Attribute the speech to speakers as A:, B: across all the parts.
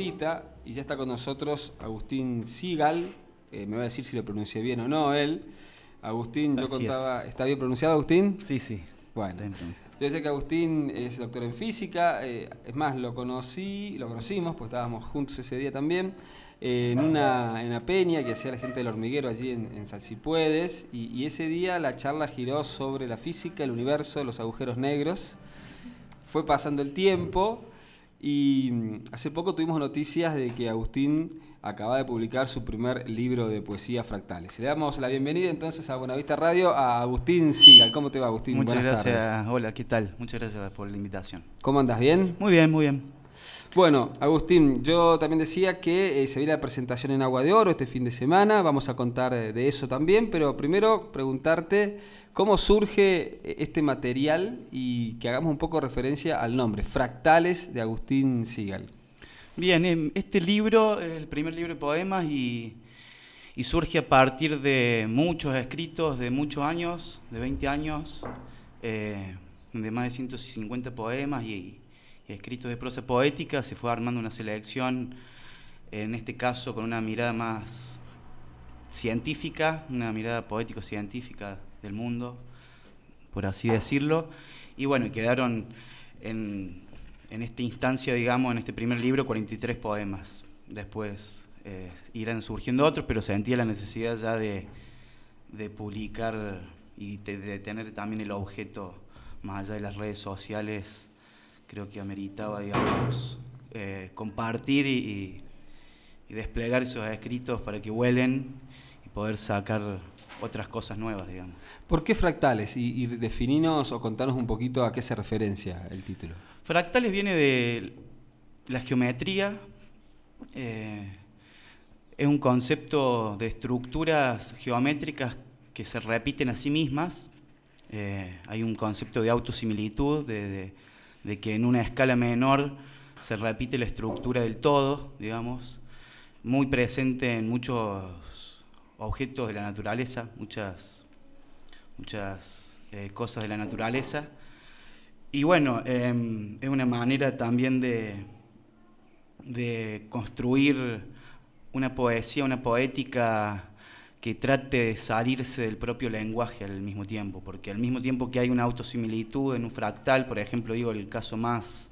A: y ya está con nosotros Agustín Sigal. Eh, me va a decir si lo pronuncié bien o no él. Agustín, yo contaba. ¿Está bien pronunciado, Agustín? Sí, sí. Bueno, yo sé que Agustín es doctor en física, eh, es más, lo conocí, lo conocimos, pues estábamos juntos ese día también, eh, en, una, en una peña que hacía la gente del hormiguero allí en, en Salsipuedes, y, y, ese día la charla giró sobre la física, el universo, los agujeros negros. Fue pasando el tiempo y mm, hace poco tuvimos noticias de que Agustín acaba de publicar su primer libro de poesía fractales. Le damos la bienvenida entonces a Buenavista Radio a Agustín Sigal. ¿Cómo te va, Agustín? Muchas gracias. Tardes.
B: Hola, ¿qué tal? Muchas gracias por la invitación. ¿Cómo andas? ¿Bien? Muy bien, muy bien. Bueno, Agustín,
A: yo también decía que eh, se viene la presentación en Agua de Oro este fin de semana, vamos a contar eh, de eso también, pero primero preguntarte cómo surge eh, este material y que hagamos un poco referencia al nombre, Fractales de Agustín Sigal. Bien,
B: em, este libro es el primer libro de poemas y, surge a partir de muchos escritos de muchos años, de 20 años, de más de 150 poemas y escritos de prosa poética, se fue armando una selección, en este caso con una mirada más científica, una mirada poético-científica del mundo, por así decirlo. Y bueno, quedaron en, en, esta instancia, digamos, en este primer libro, 43 poemas. Después eh, irán surgiendo otros, pero se sentía la necesidad ya de, de publicar y de tener también el objeto más allá de las redes sociales creo que ameritaba, digamos, eh, compartir y, desplegar esos escritos para que huelen y poder sacar otras cosas nuevas, digamos. ¿Por qué fractales? Y, y defininos o contarnos un poquito
A: a qué se referencia el título.
B: Fractales viene de la geometría. Eh, es un concepto de estructuras geométricas que se repiten a sí mismas. Eh, hay un concepto de autosimilitud, de de que en una escala menor se repite la estructura del todo, digamos, muy presente en muchos objetos de la naturaleza, muchas, muchas eh, cosas de la naturaleza. Y bueno, em, es una manera también de, de construir una poesía, una poética que trate de salirse del propio lenguaje al mismo tiempo, porque al mismo tiempo que hay una autosimilitud en un fractal, por ejemplo, digo, el caso más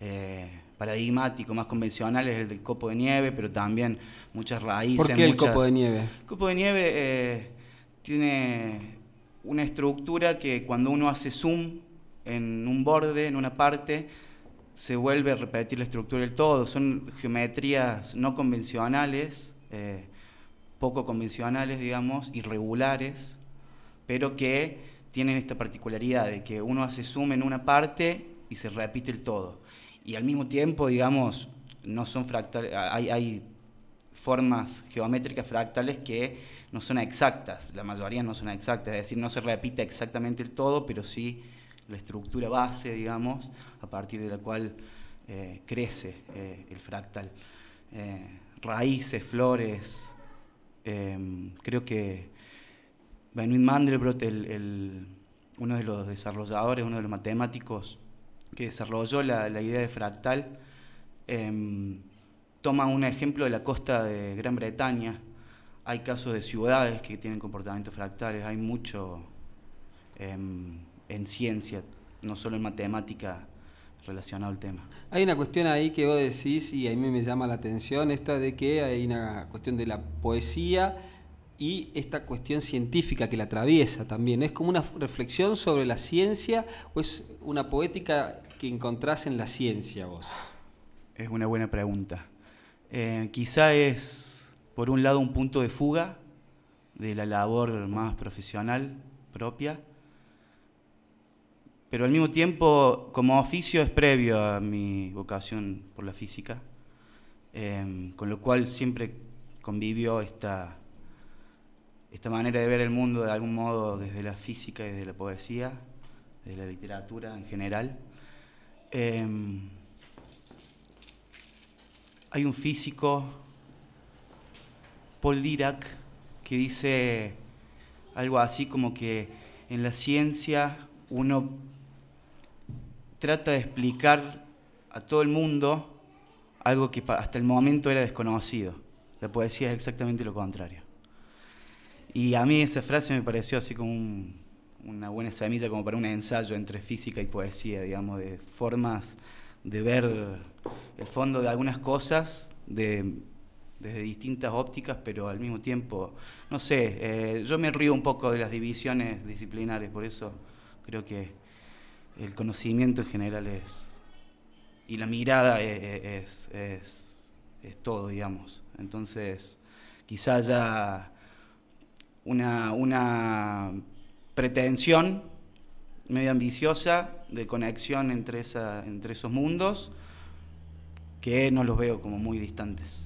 B: eh, paradigmático, más convencional es el del copo de nieve, pero también muchas raíces. ¿Por qué el copo de nieve? El copo de nieve eh, tiene una estructura que cuando uno hace zoom en un borde, en una parte, se vuelve a repetir la estructura del todo. Son geometrías no convencionales. Eh, poco convencionales, digamos, irregulares, pero que tienen esta particularidad de que uno hace zoom en una parte y se repite el todo. Y al mismo tiempo, digamos, no son fractales, hay, formas geométricas fractales que no son exactas, la mayoría no son exactas, es decir, no se repite exactamente el todo, pero sí la estructura base, digamos, a partir de la cual eh, crece eh, el fractal. Eh, raíces, flores, Em, creo que Benoit Mandelbrot, uno de los desarrolladores, uno de los matemáticos que desarrolló la, idea de fractal, em, toma un ejemplo de la costa de Gran Bretaña. Hay casos de ciudades que tienen comportamientos fractales, hay mucho em, en ciencia, no solo en matemática, relacionado al tema. Hay una
A: cuestión ahí que vos decís y a mí me llama la atención, esta de que hay una cuestión de la poesía y esta cuestión científica que la atraviesa también. ¿Es como una reflexión sobre la ciencia o es una poética que encontrás en la ciencia vos?
B: Es una buena pregunta. Eh, quizá es, por un lado, un punto de fuga de la labor más profesional propia pero al mismo tiempo como oficio es previo a mi vocación por la física, em, con lo cual siempre convivió esta, esta manera de ver el mundo de algún modo desde la física y desde la poesía, desde la literatura en general. Em, hay un físico, Paul Dirac, que dice algo así como que en la ciencia uno trata de explicar a todo el mundo algo que hasta el momento era desconocido. La poesía es exactamente lo contrario. Y a mí esa frase me pareció así como una buena semilla, como para un ensayo entre física y poesía, digamos, de formas de ver el fondo de algunas cosas de, desde distintas ópticas, pero al mismo tiempo, no sé, eh, yo me río un poco de las divisiones disciplinares, por eso creo que el conocimiento en general es. y la mirada e, e, es, todo, digamos. Entonces, quizá haya una, una pretensión medio ambiciosa de conexión entre, entre esos mundos que no los veo como muy distantes.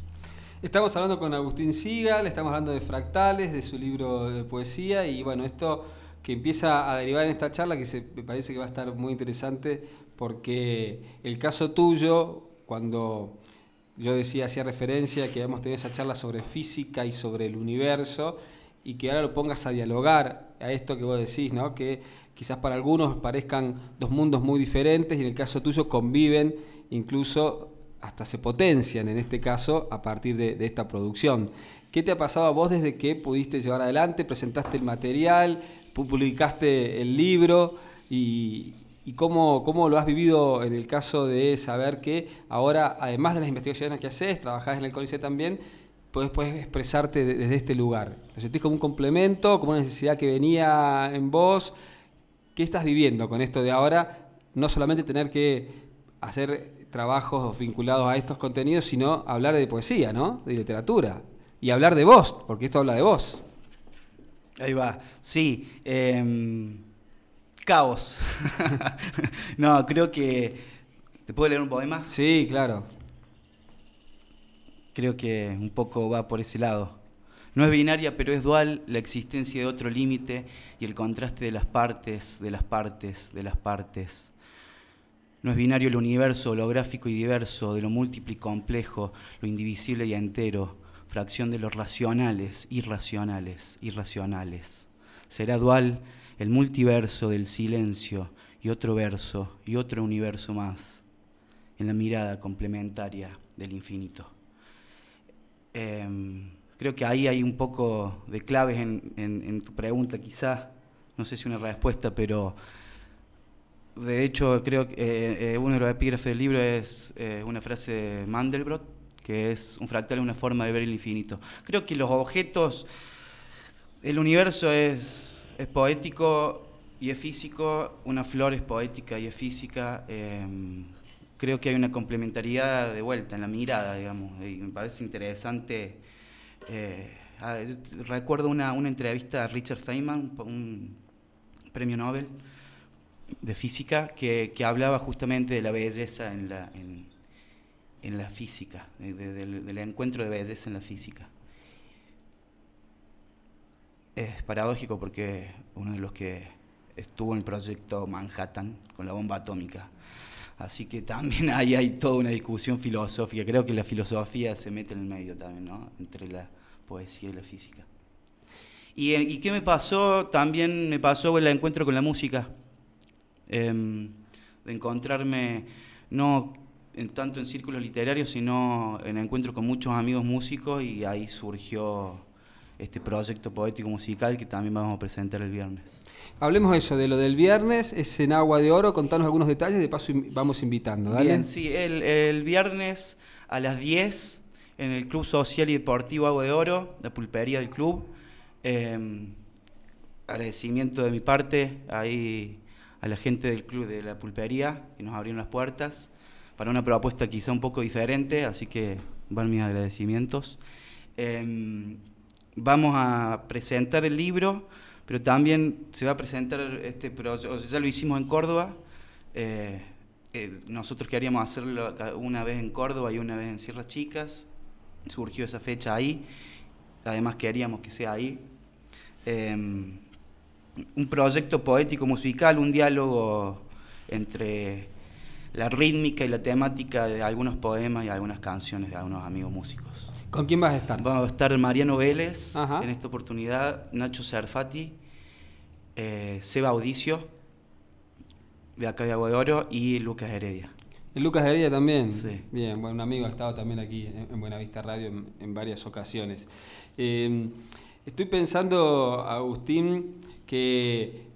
B: Estamos hablando con Agustín Sigal, estamos hablando de fractales, de su
A: libro de poesía y bueno, esto que empieza a derivar en esta charla que me parece que va a estar muy interesante porque el caso tuyo, cuando yo decía, hacía referencia que habíamos tenido esa charla sobre física y sobre el universo, y que ahora lo pongas a dialogar a esto que vos decís, ¿no? que quizás para algunos parezcan dos mundos muy diferentes y en el caso tuyo conviven, incluso hasta se potencian en este caso a partir de, de esta producción. ¿Qué te ha pasado a vos desde que pudiste llevar adelante, presentaste el material, publicaste el libro y, cómo, lo has vivido en el caso de saber que ahora, además de las investigaciones que haces, trabajás en el Códice también, puedes, puedes expresarte desde este lugar. ¿Lo sentís como un complemento, como una necesidad que venía en vos? ¿Qué estás viviendo con esto de ahora? No solamente tener que hacer trabajos vinculados a estos contenidos, sino hablar de poesía, ¿no? De literatura. Y hablar de vos, porque esto habla de vos.
B: Ahí va. Sí. Em, caos. no, creo que. ¿Te puedo leer un poema? Sí, claro. Creo que un poco va por ese lado. No es binaria, pero es dual la existencia de otro límite y el contraste de las partes, de las partes, de las partes. No es binario el universo lo gráfico y diverso, de lo múltiple y complejo, lo indivisible y entero fracción de los racionales, irracionales, irracionales. Será dual el multiverso del silencio y otro verso y otro universo más en la mirada complementaria del infinito. Em, creo que ahí hay un poco de claves en, tu pregunta, quizás, no sé si una respuesta, pero de hecho creo que eh, eh, uno de los epígrafes del libro es eh, una frase de Mandelbrot, que es un fractal, una forma de ver el infinito. Creo que los objetos, el universo es, poético y es físico, una flor es poética y es física. Em, creo que hay una complementariedad de vuelta en la mirada, digamos, y me parece interesante. Eh, recuerdo una, entrevista a Richard Feynman, un, premio Nobel de física, que, hablaba justamente de la belleza en la, en la física, del, encuentro de belleza en la física. Es paradójico porque uno de los que estuvo en el proyecto Manhattan con la bomba atómica. Así que también ahí hay toda una discusión filosófica. Creo que la filosofía se mete en el medio también, ¿no? Entre la poesía y la física. ¿Y, eh, qué me pasó? También me pasó el encuentro con la música. Em, de encontrarme, no tanto en círculos literarios, sino en encuentros con muchos amigos músicos y ahí surgió este proyecto poético musical que también vamos a presentar el viernes. Hablemos eso, de lo del viernes, es en Agua de Oro,
A: contanos algunos detalles, de paso vamos invitando, Bien,
B: sí, el, viernes a las 10 en el Club Social y Deportivo Agua de Oro, la pulpería del club. Em, agradecimiento de mi parte ahí a la gente del club de la pulpería que nos abrieron las puertas para una propuesta quizá un poco diferente, así que van mis agradecimientos. Em, vamos a presentar el libro, pero también se va a presentar este proyecto, ya lo hicimos en Córdoba, eh, eh, nosotros queríamos hacerlo una vez en Córdoba y una vez en Sierra Chicas, surgió esa fecha ahí, además queríamos que sea ahí. Em, un proyecto poético musical, un diálogo entre la rítmica y la temática de algunos poemas y algunas canciones de algunos amigos músicos. ¿Con quién vas a estar? Vamos a estar Mariano Vélez en esta oportunidad, Nacho Serfati, eh, Seba Audicio, de acá de Oro, y Lucas Heredia.
A: Lucas Heredia también. Sí.
B: Bien, bueno, un amigo ha estado también aquí
A: en, Buenavista Radio en, varias ocasiones. Em, estoy pensando, Agustín, que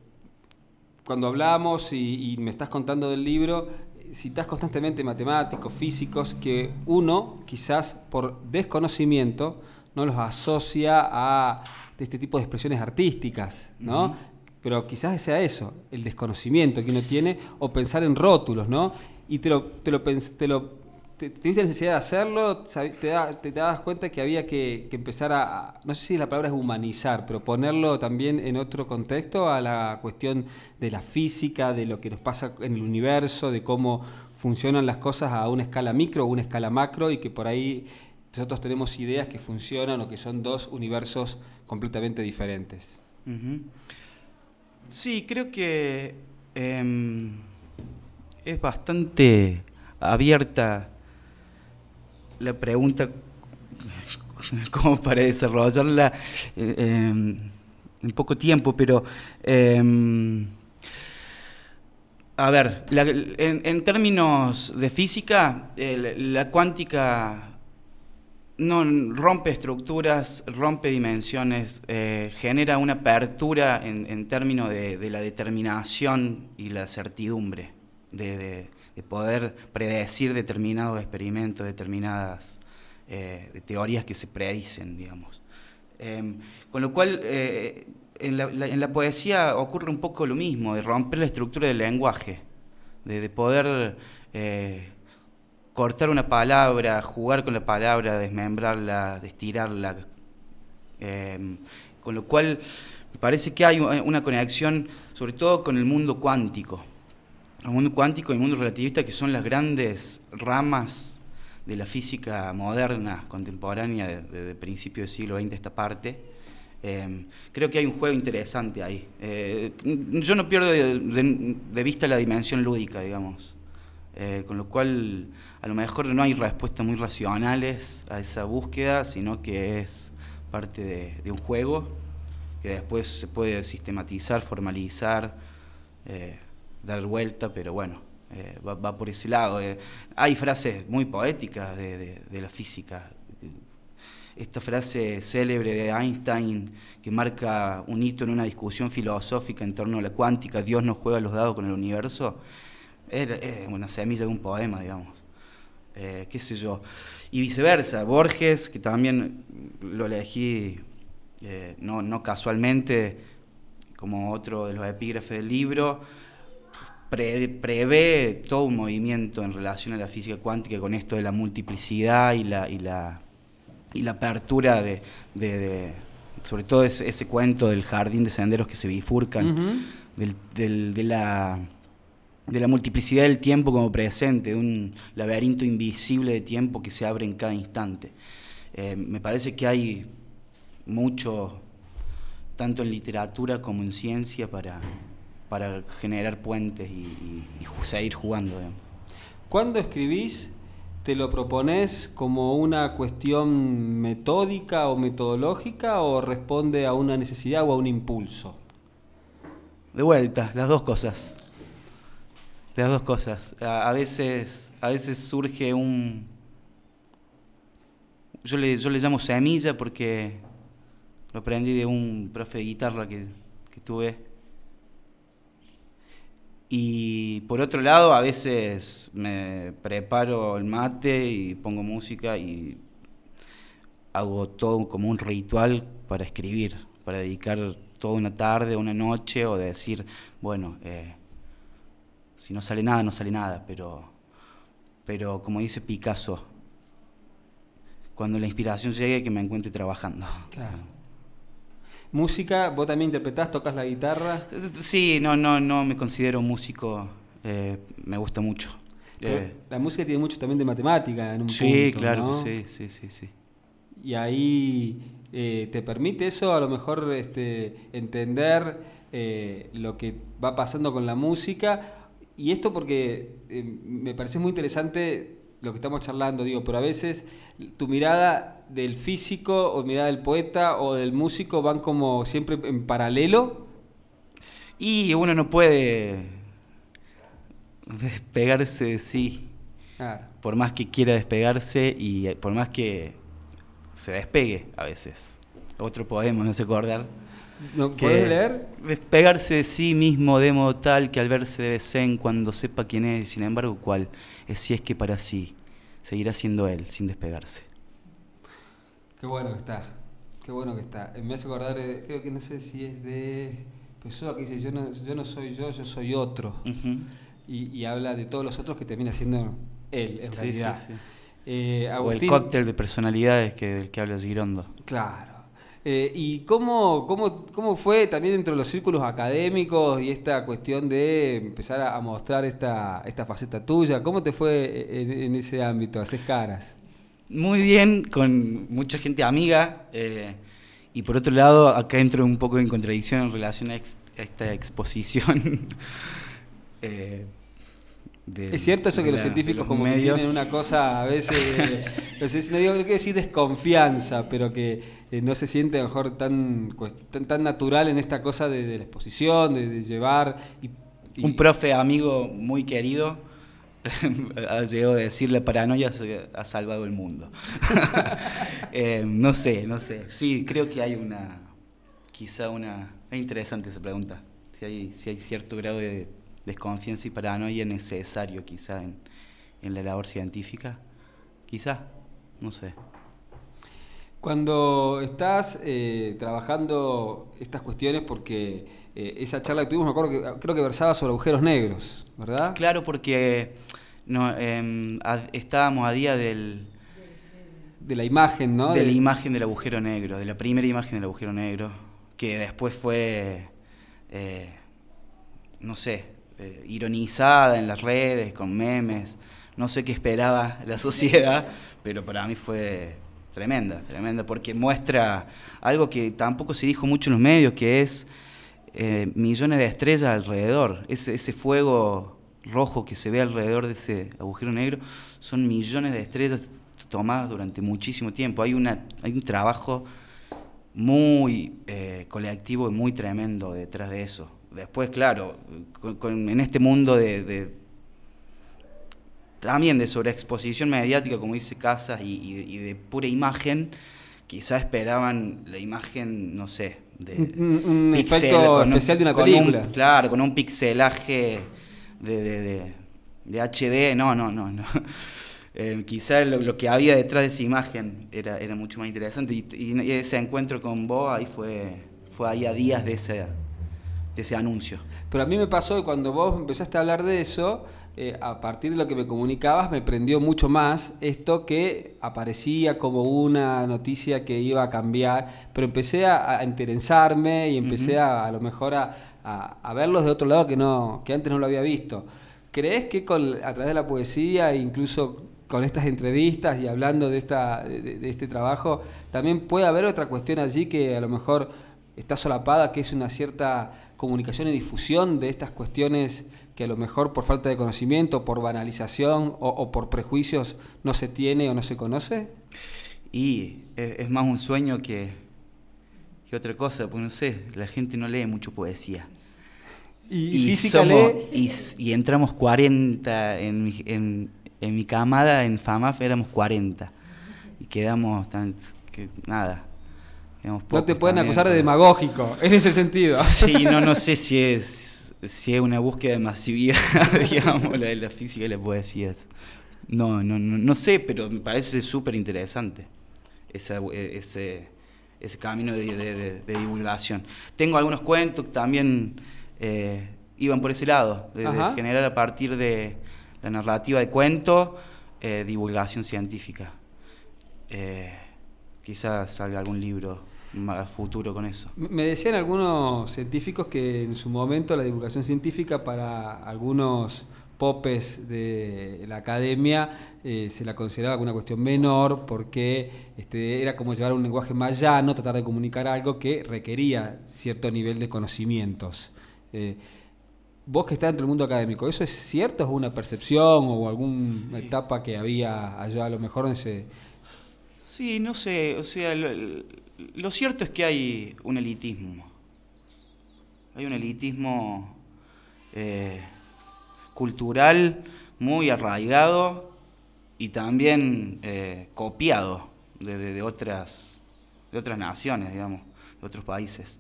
A: cuando hablamos y, y, me estás contando del libro, citas constantemente matemáticos, físicos, que uno quizás por desconocimiento no los asocia a este tipo de expresiones artísticas, ¿no? Pero quizás sea eso, el desconocimiento que uno tiene, o pensar en rótulos, ¿no? Y te te lo, te lo te, ¿Tuviste necesidad de hacerlo? ¿Te, dabas cuenta que había que, empezar a, no sé si la palabra es humanizar, pero ponerlo también en otro contexto a la cuestión de la física, de lo que nos pasa en el universo, de cómo funcionan las cosas a una escala micro o una escala macro y que por ahí nosotros tenemos ideas que funcionan o que son dos universos completamente diferentes?
B: Sí, creo que em, es bastante abierta la pregunta como para desarrollarla eh, em, en poco tiempo, pero em, a ver, en, términos de física, la cuántica no rompe estructuras, rompe dimensiones, eh, genera una apertura en, términos de, la determinación y la certidumbre de, de poder predecir determinados experimentos, determinadas eh, teorías que se predicen, digamos. Em, con lo cual, eh, en, la, poesía ocurre un poco lo mismo, de romper la estructura del lenguaje, de, de poder eh, cortar una palabra, jugar con la palabra, desmembrarla, estirarla. Em, con lo cual, me parece que hay una conexión, sobre todo con el mundo cuántico un mundo cuántico y el mundo relativista, que son las grandes ramas de la física moderna, contemporánea, desde de principios del siglo XX esta parte. Em, creo que hay un juego interesante ahí. Eh, yo no pierdo de, vista la dimensión lúdica, digamos. Eh, con lo cual, a lo mejor no hay respuestas muy racionales a esa búsqueda, sino que es parte de, de un juego que después se puede sistematizar, formalizar. Eh, dar vuelta, pero bueno, eh, va, por ese lado. Eh, hay frases muy poéticas de, la física. Esta frase célebre de Einstein que marca un hito en una discusión filosófica en torno a la cuántica, Dios no juega los dados con el universo, es, una semilla de un poema, digamos. Eh, qué sé yo. Y viceversa, Borges, que también lo elegí no, no casualmente como otro de los epígrafes del libro, prevé todo un movimiento en relación a la física cuántica con esto de la multiplicidad y la, y la, apertura de, sobre todo ese, cuento del jardín de senderos que se bifurcan, de, la, de, la, multiplicidad del tiempo como presente, un laberinto invisible de tiempo que se abre en cada instante. Eh, me parece que hay mucho, tanto en literatura como en ciencia, para, para generar puentes y, seguir jugando. ¿Cuándo escribís? ¿Te lo propones como
A: una cuestión metódica o metodológica o responde a una necesidad o
B: a un impulso? De vuelta, las dos cosas. Las dos cosas. A, veces, a veces surge un. Yo le, yo le llamo semilla porque lo aprendí de un profe de guitarra que, que tuve y por otro lado, a veces me preparo el mate y pongo música y hago todo como un ritual para escribir, para dedicar toda una tarde, una noche, o decir, bueno, eh, si no sale nada, no sale nada, pero, pero como dice Picasso, cuando la inspiración llegue, que me encuentre trabajando.
A: Claro. Música, vos también interpretás, tocas la guitarra.
B: Sí, no, no, no me considero músico, eh, me gusta mucho. Eh.
A: la música tiene mucho también de matemática en un sí, punto, claro, ¿no? sí,
B: sí, sí, sí.
A: Y ahí eh, te permite eso a lo mejor este, entender lo que va pasando con la música. Y esto porque me parece muy interesante lo que estamos charlando, digo, pero a veces tu mirada del físico o mirada del poeta o del músico van como siempre
B: en paralelo. Y uno no puede despegarse de sí. Por más que quiera despegarse y por más que se despegue a veces. Otro podemos, no sé acordar. ¿No ¿Puedes leer? despegarse de sí mismo de modo tal que al verse de Zen cuando sepa quién es y sin embargo cuál. Es si es que para sí seguirá siendo él sin despegarse.
A: Qué bueno que está. Qué bueno que está. Eh, me hace acordar, eh, creo que no sé si es de Pessoa aquí dice: Yo no, yo no soy yo, yo soy otro. y, habla de todos los otros que termina siendo él, en realidad. Eh, el cóctel
B: de personalidades que, del que habla Girondo.
A: Claro. Eh, ¿Y cómo, fue también entre los círculos académicos y esta cuestión de empezar a, mostrar esta, faceta tuya? ¿Cómo te fue en, ese ámbito? ¿Haces caras? Muy
B: bien, con mucha gente amiga. Eh, y por otro lado, acá entro un poco en contradicción en relación a, esta exposición. Eh, es cierto eso que los científicos como medios. que tienen una cosa a veces,
A: no pues digo que decir desconfianza, pero que eh, no se siente mejor tan, tan, natural
B: en esta cosa de, la exposición, de, llevar. Un profe amigo muy querido, llegó a decirle paranoia eh, ha salvado el mundo. Eh, no sé, no sé. Sí, creo que hay una, quizá una... Es interesante esa pregunta, si si hay cierto grado de desconfianza y paranoia necesario quizá en, la labor científica. Quizá, no sé.
A: Cuando estás eh, trabajando estas cuestiones, porque eh, esa charla que tuvimos, me acuerdo que ah, creo que versaba sobre agujeros negros, ¿verdad? Claro,
B: porque em, estábamos a día del... De la imagen, ¿no? De la imagen del agujero negro, de la primera imagen del agujero negro, que después fue, eh, no sé, eh, ironizada en las redes, con memes. No sé qué esperaba la sociedad, pero para mí fue tremenda, tremenda, porque muestra algo que tampoco se dijo mucho en los medios, que es eh, millones de estrellas alrededor. Ese, ese fuego rojo que se ve alrededor de ese agujero negro son millones de estrellas tomadas durante muchísimo tiempo. Hay, una, hay un trabajo muy eh, colectivo y muy tremendo detrás de eso. Después, claro, en este mundo de, también de sobreexposición mediática, como dice Casas, y, de pura imagen, quizás esperaban la imagen, no sé, de un, efecto especial de una película. claro, con un pixelaje de, HD. No, no, no, eh, Quizás lo, que había detrás de esa imagen era, era mucho más interesante y, ese encuentro con vos ahí fue, fue ahí a días de esa, ese anuncio. Pero a mí me pasó que cuando vos empezaste a hablar de eso,
A: eh, a partir de lo que me comunicabas, me prendió mucho más esto que aparecía como una noticia que iba a cambiar, pero empecé a, interesarme y empecé a, lo mejor a, a, verlos de otro lado que, no, que antes no lo había visto. ¿Crees que a través de la poesía, incluso con estas entrevistas y hablando de, esta, de, de este trabajo, también puede haber otra cuestión allí que a lo mejor está solapada, que es una cierta comunicación y difusión de estas cuestiones que a lo mejor por falta de conocimiento, por banalización o, por prejuicios no se tiene o no se conoce?
B: Y e, es más un sueño que, otra cosa, pues no sé, la gente no lee mucho poesía. Y, y, entramos 40 en mi, en, en mi camada, en FAMAF éramos 40. Y quedamos tan. Que, nada, no te pueden acusar de
A: demagógico, en ese sentido. Sí, no, no sé
B: si es, si es una búsqueda de masividad, digamos, la de la física y la poesía. No, no, no, sé, pero me parece súper interesante ese, camino de, divulgación. Tengo algunos cuentos que también eh, iban por ese lado, de, generar a partir de la narrativa de cuentos eh, divulgación científica. Eh, quizás salga algún libro futuro con eso.
A: Me decían algunos científicos que en su momento la divulgación científica para algunos popes de la academia eh, se la consideraba una cuestión menor porque este, era como llevar un lenguaje más llano, tratar de comunicar algo que requería cierto nivel de conocimientos. Eh, vos que estás dentro del mundo académico, ¿eso es cierto? ¿Es una percepción o alguna etapa que había allá a lo mejor en ese...
B: Sí, no sé, o sea, lo cierto es que hay un elitismo. Hay un elitismo eh, cultural muy arraigado y también eh, copiado de, otras, de otras naciones, digamos, de otros países.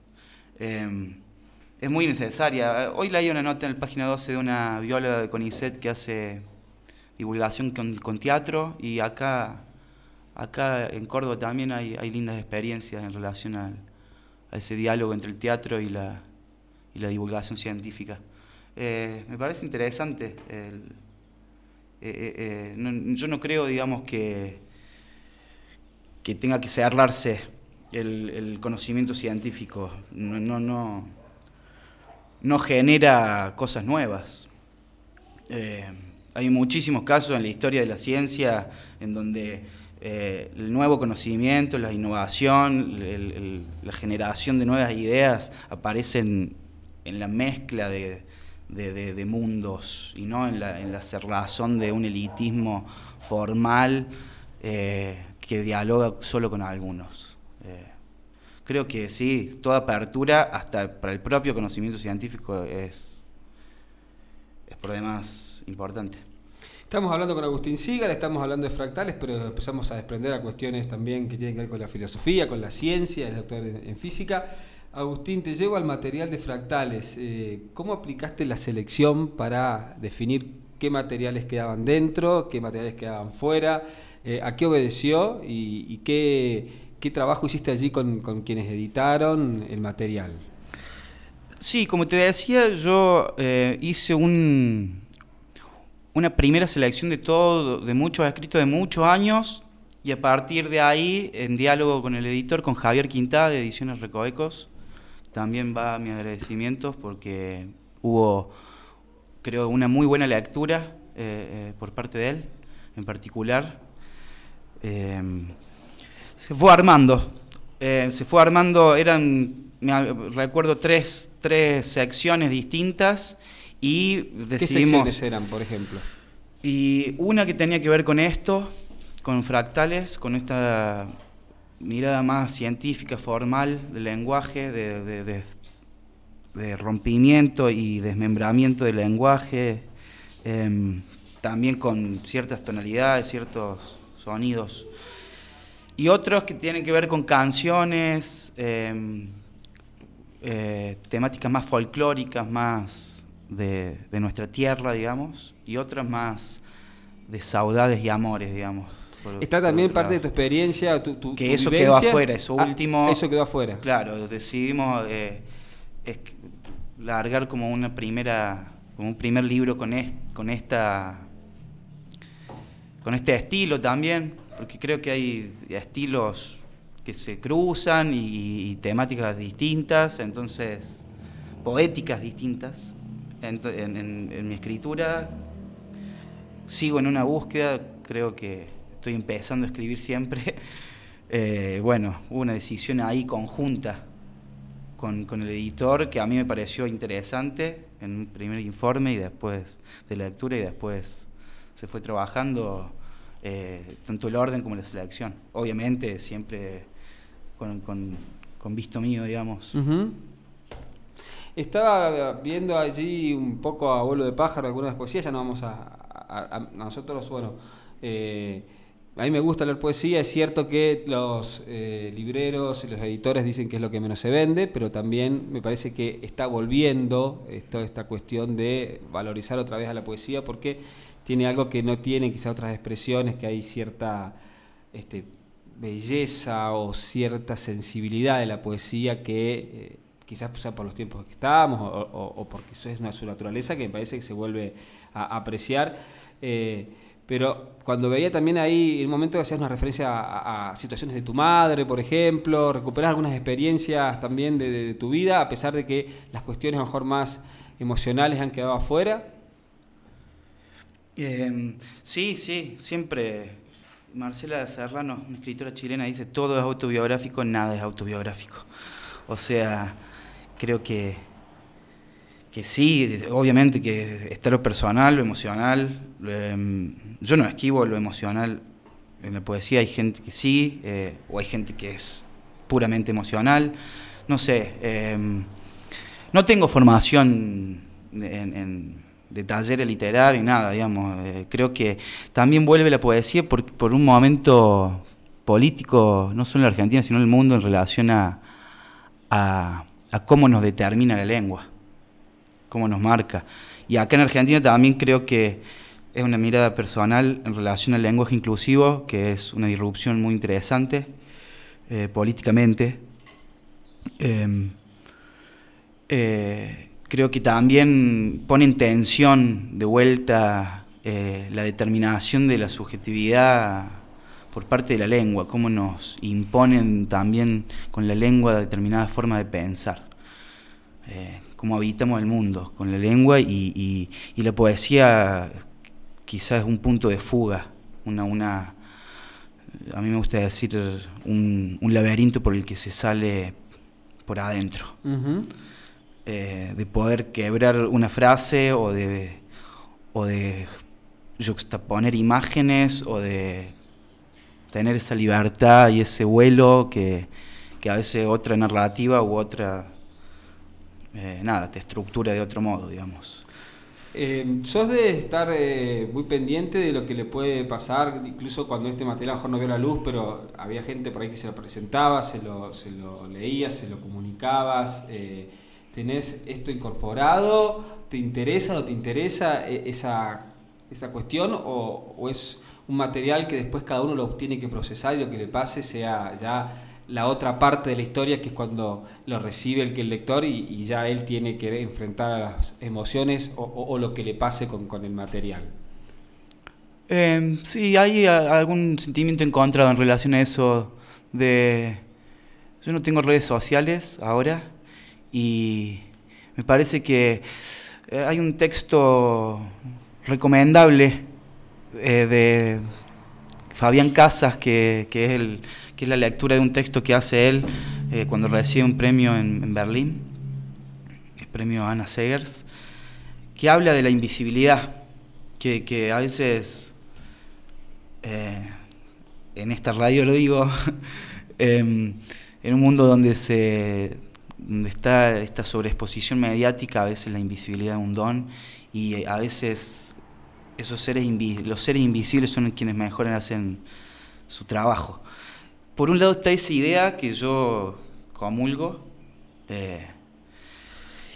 B: Em, es muy necesaria. Hoy leí una nota en la página 12 de una bióloga de CONICET que hace divulgación con teatro y acá acá en Córdoba también hay, lindas experiencias en relación a ese diálogo entre el teatro y la, divulgación científica. Eh, me parece interesante. Eh, eh, yo no creo, digamos, que, que tenga que cerrarse el, conocimiento científico. No, no, no, genera cosas nuevas. hay muchísimos casos en la historia de la ciencia en donde eh, el nuevo conocimiento, la innovación, la generación de nuevas ideas aparecen en la mezcla de, mundos y no en la, cerrazón de un elitismo formal eh, que dialoga solo con algunos. Eh, creo que sí, toda apertura, hasta para el propio conocimiento científico, es, es por demás importante.
A: Estamos hablando con Agustín Sigal, estamos hablando de fractales, pero empezamos a desprender a cuestiones también que tienen que ver con la filosofía, con la ciencia, el doctor en, física. Agustín, te llevo al material de fractales. Eh, ¿Cómo aplicaste la selección para definir qué materiales quedaban dentro, qué materiales quedaban fuera, eh, a qué obedeció y, qué, trabajo hiciste allí con, quienes editaron el material?
B: Sí, como te decía, yo eh, hice un, una primera selección de todo, de muchos escritos de muchos años, y a partir de ahí, en diálogo con el editor, con Javier Quintá de Ediciones Recoecos, también va mi agradecimiento porque hubo, creo, una muy buena lectura eh, eh, por parte de él, en particular. Em, se fue armando, eh, se fue armando, eran, me, recuerdo, tres secciones distintas y decidimos, ¿Qué secciones eran, por ejemplo? Y una que tenía que ver con esto, con fractales, con esta mirada más científica, formal del lenguaje, de, rompimiento y desmembramiento del lenguaje, em, también con ciertas tonalidades, ciertos sonidos. Y otros que tienen que ver con canciones, em, eh, temáticas más folclóricas, más de, nuestra tierra, digamos, y otras más de saudades y amores, digamos. Está también parte de
A: tu experiencia, Que eso quedó afuera, eso ah, último... Eso
B: quedó afuera. Claro, decidimos eh, largar como una primera, como un primer libro con, esta... Con este estilo también, porque creo que hay estilos que se cruzan y, temáticas distintas, entonces poéticas distintas en, mi escritura sigo en una búsqueda, creo que estoy empezando a escribir siempre. Eh, bueno, hubo una decisión ahí conjunta con, con, el editor que a mí me pareció interesante en un primer informe y después de la lectura y después se fue trabajando eh, tanto el orden como la selección. Obviamente siempre con, con, visto mío, digamos.
A: Estaba viendo allí un poco a vuelo de pájaro algunas poesías, ya no vamos a, nosotros, bueno, eh, a mí me gusta leer poesía, es cierto que los eh, libreros y los editores dicen que es lo que menos se vende, pero también me parece que está volviendo esto, esta cuestión de valorizar otra vez a la poesía porque tiene algo que no tiene quizá otras expresiones, que hay cierta este, belleza o cierta sensibilidad de la poesía que... Eh, quizás pues, sea por los tiempos que estábamos o, porque eso es una su naturaleza que me parece que se vuelve a, apreciar. Eh, pero cuando veía también ahí, en un momento hacías una referencia a, situaciones de tu madre, por ejemplo, recuperas algunas experiencias también de, tu vida, a pesar de que las cuestiones a lo mejor más emocionales han quedado afuera.
B: Em, sí, sí, siempre. Marcela Serrano, una escritora chilena, dice, todo es autobiográfico, nada es autobiográfico. O sea, creo que, que sí, obviamente que está lo personal, lo emocional. Em, yo no esquivo lo emocional en la poesía, hay gente que sí, eh, o hay gente que es puramente emocional. No sé, em, no tengo formación de talleres literario nada, digamos. Eh, creo que también vuelve la poesía por, por un momento político, no solo en la Argentina, sino en el mundo en relación a a cómo nos determina la lengua, cómo nos marca. Y acá en Argentina también creo que es una mirada personal en relación al lenguaje inclusivo, que es una disrupción muy interesante eh, políticamente. Em, eh, creo que también pone en tensión de vuelta eh, la determinación de la subjetividad por parte de la lengua, cómo nos imponen también con la lengua determinada forma de pensar, eh, cómo habitamos el mundo con la lengua y, la poesía quizás es un punto de fuga, una, a mí me gusta decir un, laberinto por el que se sale por adentro, eh, de poder quebrar una frase o de, o de juxtaponer imágenes o de tener esa libertad y ese vuelo que, a veces otra narrativa u otra, eh, nada, te estructura de otro modo, digamos.
A: Eh, sos de estar eh, muy pendiente de lo que le puede pasar, incluso cuando este material mejor no vio la luz, pero había gente por ahí que se lo presentaba, se lo, se se lo comunicabas. ¿Tenés esto incorporado? ¿Te interesa o no te interesa esa, cuestión? ¿O, o es un material que después cada uno lo tiene que procesar y lo que le pase sea ya la otra parte de la historia que es cuando lo recibe el, el lector y, ya él tiene que enfrentar las emociones o, lo que le pase con, el material.
B: si em, sí, hay algún sentimiento encontrado en relación a eso de... Yo no tengo redes sociales ahora y me parece que eh, hay un texto recomendable eh, de Fabián Casas, que, es el, es la lectura de un texto que hace él eh, cuando recibe un premio en, Berlín, el premio Anna Segers, que habla de la invisibilidad, que, a veces, eh, en esta radio lo digo, em, en un mundo donde se donde está esta sobreexposición mediática, a veces la invisibilidad es un don y a veces esos seres los seres invisibles son quienes mejor hacen su trabajo. Por un lado está esa idea que yo comulgo, eh,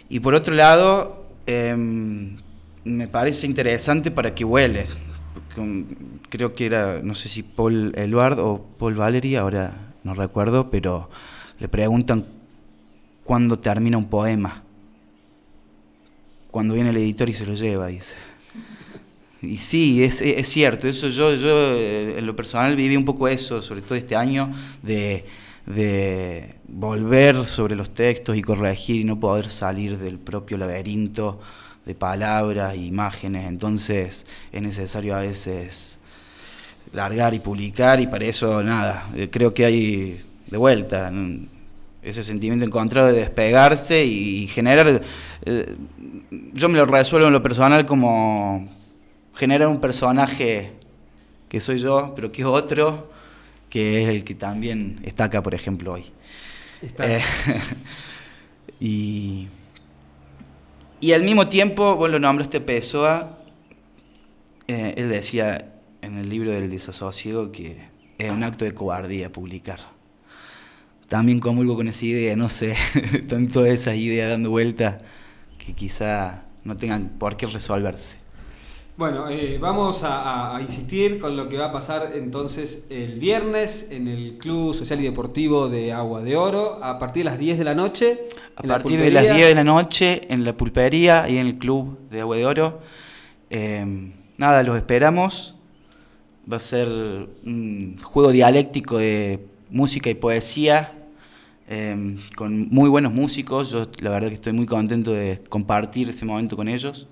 B: y por otro lado em, me parece interesante para que huele. Um, creo que era, no sé si Paul Eluard o Paul Valery, ahora no recuerdo, pero le preguntan cuándo termina un poema. Cuando viene el editor y se lo lleva, dice. Y sí, es, cierto, eso yo, yo eh, en lo personal viví un poco eso, sobre todo este año, de, volver sobre los textos y corregir y no poder salir del propio laberinto de palabras e imágenes. Entonces es necesario a veces largar y publicar y para eso nada, eh, creo que hay de vuelta ese sentimiento encontrado de despegarse y generar... Eh, yo me lo resuelvo en lo personal como genera un personaje que soy yo, pero que es otro, que es el que también está acá, por ejemplo, hoy. Eh, y, al mismo tiempo, bueno, lo hablo este eh, él decía en el libro del desasosiego que es un acto de cobardía publicar. También comulgo con esa idea, no sé, tanto todas esas ideas dando vueltas que quizá no tengan por qué resolverse.
A: Bueno, eh, vamos a, insistir con lo que va a pasar entonces el viernes en el Club Social y Deportivo de Agua de Oro a partir de las 10 de la noche. A partir de las 10 de la
B: noche en la pulpería y en el Club de Agua de Oro. Eh, nada, los esperamos. Va a ser un juego dialéctico de música y poesía eh, con muy buenos músicos. Yo la verdad que estoy muy contento de compartir ese momento con ellos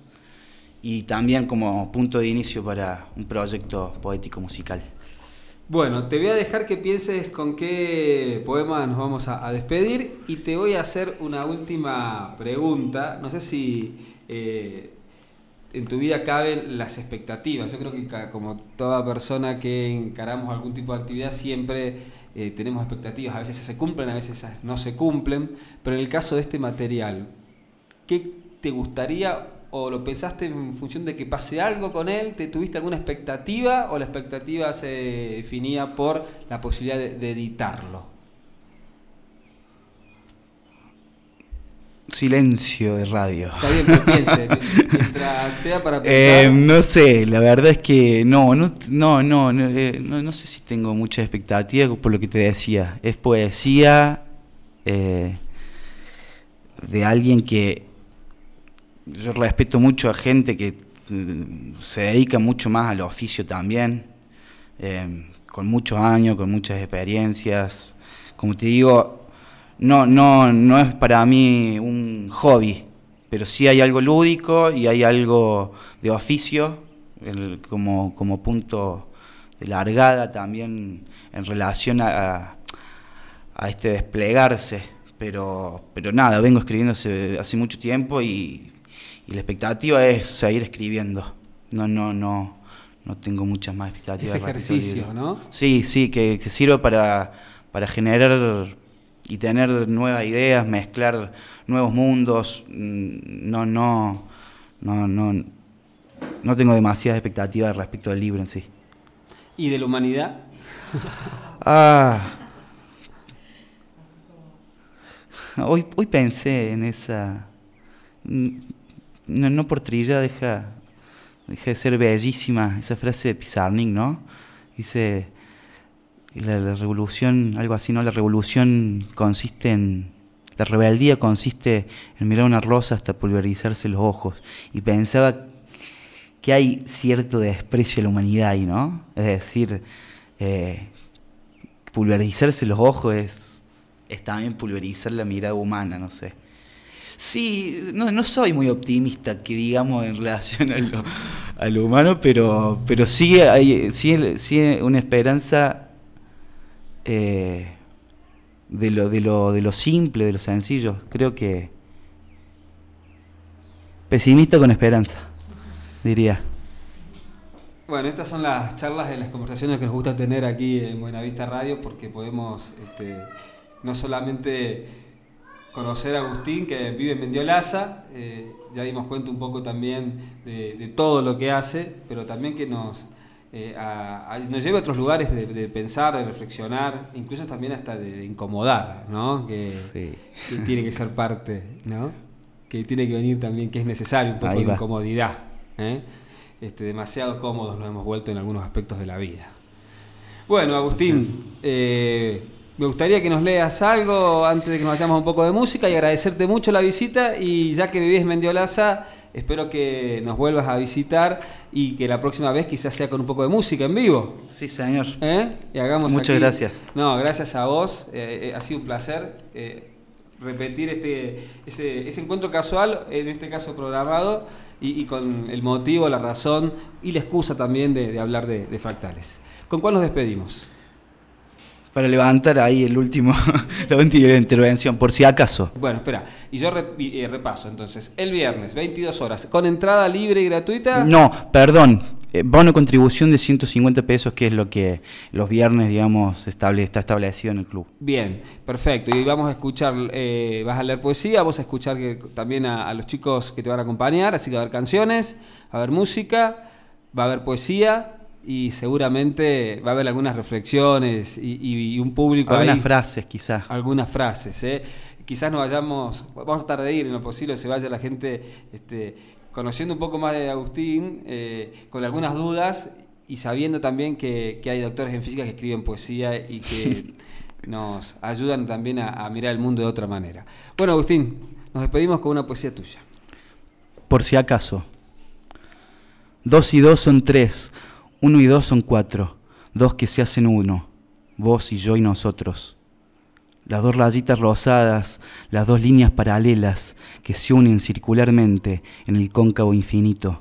B: y también como punto de inicio para un proyecto poético musical.
A: Bueno, te voy a dejar que pienses con qué poema nos vamos a, despedir y te voy a hacer una última pregunta. No sé si eh, en tu vida caben las expectativas. Yo creo que como toda persona que encaramos algún tipo de actividad siempre eh, tenemos expectativas. A veces se cumplen, a veces no se cumplen. Pero en el caso de este material, ¿qué te gustaría o lo pensaste en función de que pase algo con él? ¿Te tuviste alguna expectativa o la expectativa se definía por la posibilidad de, editarlo?
B: Silencio de radio. Está bien, pero piense, mientras sea para pensar. Eh, no sé, la verdad es que no, no, no, eh, no, no, sé si tengo mucha expectativa por lo que te decía. Es poesía eh, de alguien que yo respeto mucho a gente que eh, se dedica mucho más al oficio también, eh, con muchos años, con muchas experiencias. Como te digo, no, no, no es para mí un hobby, pero sí hay algo lúdico y hay algo de oficio como, como punto de largada también en relación a, este desplegarse. Pero, pero nada, vengo escribiendo hace mucho tiempo y y la expectativa es seguir escribiendo. No, no, no, no tengo muchas más expectativas. Ese ejercicio, ¿no? Sí, sí, que, sirve para, generar y tener nuevas ideas, mezclar nuevos mundos. Mm, no, no, no, tengo demasiadas expectativas respecto del libro en sí.
A: ¿Y de la humanidad?
B: Ah. Hoy, hoy pensé en esa no, por trilla deja, deja de ser bellísima esa frase de Pizarnik, ¿no? Dice, la, revolución, algo así, ¿no? La revolución consiste en, la rebeldía consiste en mirar una rosa hasta pulverizarse los ojos. Y pensaba que hay cierto desprecio a la humanidad ahí, ¿no? Es decir, eh, pulverizarse los ojos es, es también pulverizar la mirada humana, no sé. Sí, no, soy muy optimista, que digamos, en relación a lo, humano, pero, pero sí hay sí, una esperanza eh, de, lo, de, lo, de simple, de lo sencillo. Creo que pesimista con esperanza, diría.
A: Bueno, estas son las charlas y las conversaciones que nos gusta tener aquí en Buenavista Radio porque podemos este, no solamente conocer a Agustín, que vive en Mendiolaza. Eh, ya dimos cuenta un poco también de, todo lo que hace, pero también que nos, eh, nos lleva a otros lugares de, pensar, de reflexionar, incluso también hasta de, incomodar, ¿no? Que, tiene que ser parte, ¿no? Que tiene que venir también, que es necesario un poco de incomodidad. ¿eh? Este, demasiado cómodos nos hemos vuelto en algunos aspectos de la vida. Bueno, Agustín me gustaría que nos leas algo antes de que nos hagamos un poco de música y agradecerte mucho la visita y ya que vivís en Mendiolaza, espero que nos vuelvas a visitar y que la próxima vez quizás sea con un poco de música en vivo. Sí, señor. ¿Eh? Y hagamos Muchas gracias. No, gracias a vos. Eh, eh, ha sido un placer repetir este, ese, encuentro casual, en este caso programado, y, con el motivo, la razón y la excusa también de, hablar de, de factales. ¿Con cuál nos despedimos?
B: para levantar ahí el último, la última intervención, por si acaso.
A: Bueno, espera, y yo eh, repaso entonces, el viernes, 22 horas, con entrada libre y gratuita. No,
B: perdón, eh, bono contribución de 150 pesos, que es lo que los viernes, digamos, está establecido en el club.
A: Bien, perfecto, y vamos a escuchar, eh, vas a leer poesía, vamos a escuchar que, también a, a los chicos que te van a acompañar, así que va a haber canciones, va a haber música, va a haber poesía y seguramente va a haber algunas reflexiones y, un público. Algunas frases, quizás. Algunas frases. ¿eh? Quizás nos vayamos, vamos a tardar de ir en lo posible, se vaya la gente este, conociendo un poco más de Agustín, eh, con algunas dudas y sabiendo también que, hay doctores en física que escriben poesía y que nos ayudan también a mirar el mundo de otra manera. Bueno, Agustín, nos despedimos con una poesía tuya.
B: Por si acaso. Dos y dos son tres. Uno y dos son cuatro, dos que se hacen uno, vos y yo y nosotros. Las dos rayitas rosadas, las dos líneas paralelas que se unen circularmente en el cóncavo infinito.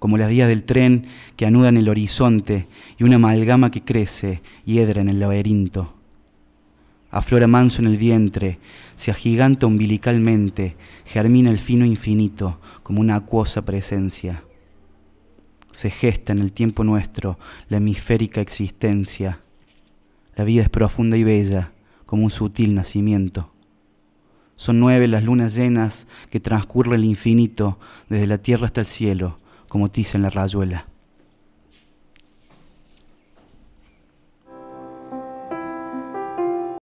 B: Como las vías del tren que anudan el horizonte y una amalgama que crece y en el laberinto aflora manso en el vientre, se agiganta umbilicalmente, germina el fino infinito como una acuosa presencia se gesta en el tiempo nuestro la hemisférica existencia. La vida es profunda y bella, como un sutil nacimiento. Son nueve las lunas llenas que transcurre el infinito, desde la tierra hasta el cielo, como tiza en la rayuela.